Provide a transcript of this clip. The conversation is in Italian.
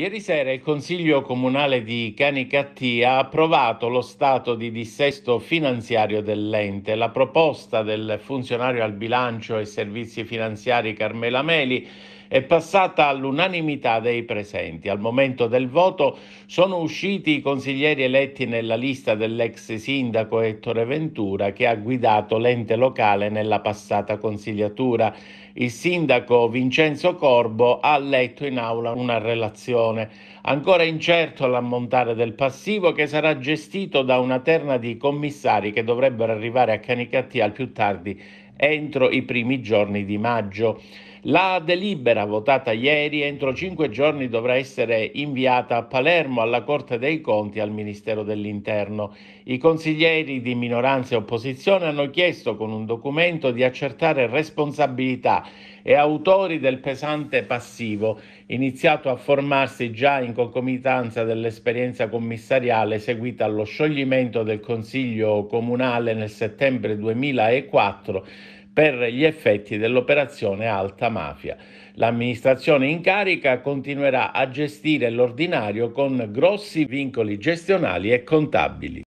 Ieri sera il Consiglio Comunale di Canicattia ha approvato lo stato di dissesto finanziario dell'ente. La proposta del funzionario al bilancio e servizi finanziari Carmela Meli è passata all'unanimità dei presenti. Al momento del voto sono usciti i consiglieri eletti nella lista dell'ex sindaco Ettore Ventura che ha guidato l'ente locale nella passata consigliatura. Il sindaco Vincenzo Corbo ha letto in aula una relazione. Ancora incerto l'ammontare del passivo che sarà gestito da una terna di commissari che dovrebbero arrivare a Canicattia al più tardi entro i primi giorni di maggio. La delibera votata ieri entro cinque giorni dovrà essere inviata a Palermo, alla Corte dei Conti e al Ministero dell'Interno. I consiglieri di minoranza e opposizione hanno chiesto con un documento di accertare responsabilità e autori del pesante passivo iniziato a formarsi già in concomitanza dell'esperienza commissariale seguita allo scioglimento del Consiglio Comunale nel settembre 2004 per gli effetti dell'operazione Alta Mafia. L'amministrazione in carica continuerà a gestire l'ordinario con grossi vincoli gestionali e contabili.